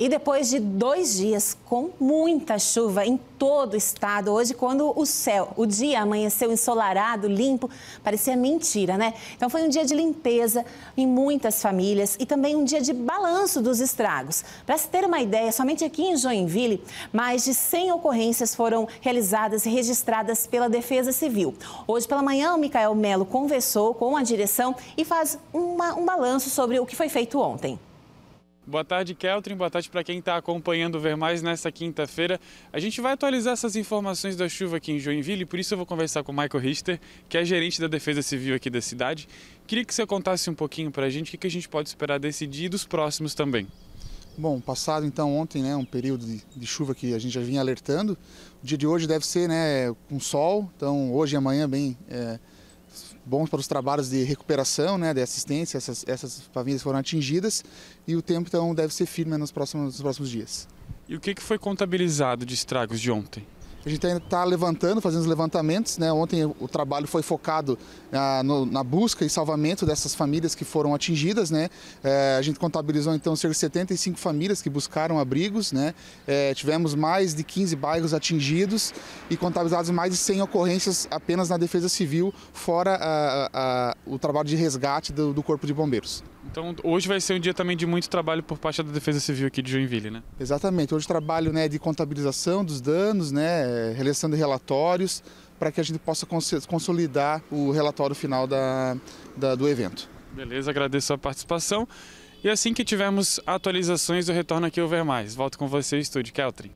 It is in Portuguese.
E depois de dois dias com muita chuva em todo o estado, hoje, quando o céu, o dia amanheceu ensolarado, limpo, parecia mentira, né? Então, foi um dia de limpeza em muitas famílias e também um dia de balanço dos estragos. Para se ter uma ideia, somente aqui em Joinville, mais de 100 ocorrências foram realizadas e registradas pela Defesa Civil. Hoje pela manhã, o Micael Melo conversou com a direção e faz uma, um balanço sobre o que foi feito ontem. Boa tarde, Keltrin. Boa tarde para quem está acompanhando o Ver Mais nesta quinta-feira. A gente vai atualizar essas informações da chuva aqui em Joinville, e por isso eu vou conversar com o Michael Richter, que é gerente da Defesa Civil aqui da cidade. Queria que você contasse um pouquinho para a gente o que a gente pode esperar desse dia e dos próximos também. Bom, passado então ontem, né, um período de, de, chuva que a gente já vinha alertando. O dia de hoje deve ser, né, com sol. Então hoje e amanhã bem é bons para os trabalhos de recuperação, né, de assistência, essas, essas famílias foram atingidas e o tempo então deve ser firme nos próximos, nos próximos dias. E o que, que foi contabilizado de estragos de ontem? A gente ainda está levantando, fazendo os levantamentos. Né? Ontem o trabalho foi focado ah, no, na busca e salvamento dessas famílias que foram atingidas. Né? Eh, a gente contabilizou então cerca de 75 famílias que buscaram abrigos. Né? Eh, tivemos mais de 15 bairros atingidos e contabilizados mais de 100 ocorrências apenas na defesa civil, fora a, ah, a, ah, o trabalho de resgate do, do, Corpo de Bombeiros. Então hoje vai ser um dia também de muito trabalho por parte da Defesa Civil aqui de Joinville, né? Exatamente. Hoje trabalho né, de contabilização dos danos, né, realização de relatórios, para que a gente possa consolidar o relatório final da, da, do evento. Beleza, agradeço a participação. E assim que tivermos atualizações, eu retorno aqui ao Ver Mais. Volto com você, estúdio Keltrin.